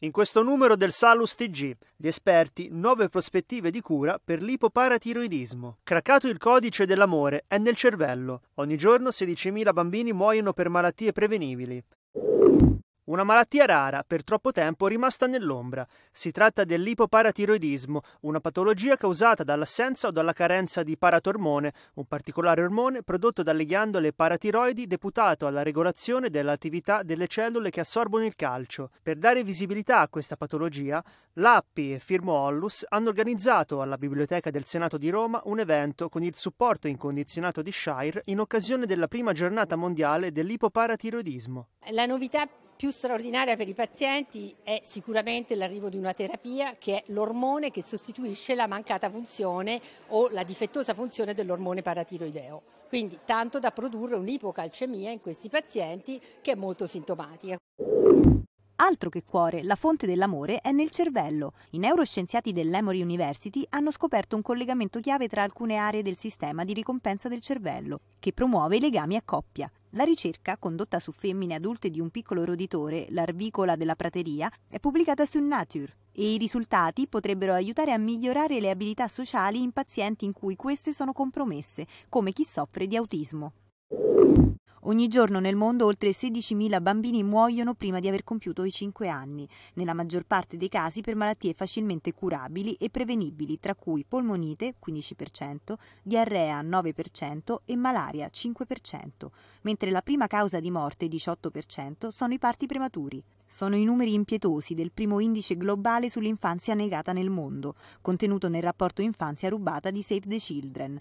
In questo numero del Salus TG, gli esperti, nove prospettive di cura per l'ipoparatiroidismo. Craccato il codice dell'amore, è nel cervello. Ogni giorno 16.000 bambini muoiono per malattie prevenibili. Una malattia rara, per troppo tempo rimasta nell'ombra. Si tratta dell'ipoparatiroidismo, una patologia causata dall'assenza o dalla carenza di paratormone, un particolare ormone prodotto dalle ghiandole paratiroidi deputato alla regolazione dell'attività delle cellule che assorbono il calcio. Per dare visibilità a questa patologia, l'APPI e Firmo Ollus hanno organizzato alla Biblioteca del Senato di Roma un evento con il supporto incondizionato di Shire in occasione della prima giornata mondiale dell'ipoparatiroidismo. La novità più straordinaria per i pazienti è sicuramente l'arrivo di una terapia che è l'ormone che sostituisce la mancata funzione o la difettosa funzione dell'ormone paratiroideo. Quindi tanto da produrre un'ipocalcemia in questi pazienti che è molto sintomatica. Altro che cuore, la fonte dell'amore è nel cervello. I neuroscienziati dell'Emory University hanno scoperto un collegamento chiave tra alcune aree del sistema di ricompensa del cervello, che promuove i legami a coppia. La ricerca, condotta su femmine adulte di un piccolo roditore, l'arvicola della prateria, è pubblicata su Nature e i risultati potrebbero aiutare a migliorare le abilità sociali in pazienti in cui queste sono compromesse, come chi soffre di autismo. Ogni giorno nel mondo oltre 16.000 bambini muoiono prima di aver compiuto i 5 anni, nella maggior parte dei casi per malattie facilmente curabili e prevenibili, tra cui polmonite 15%, diarrea 9% e malaria 5%, mentre la prima causa di morte 18% sono i parti prematuri. Sono i numeri impietosi del primo indice globale sull'infanzia negata nel mondo, contenuto nel rapporto Infanzia rubata di Save the Children.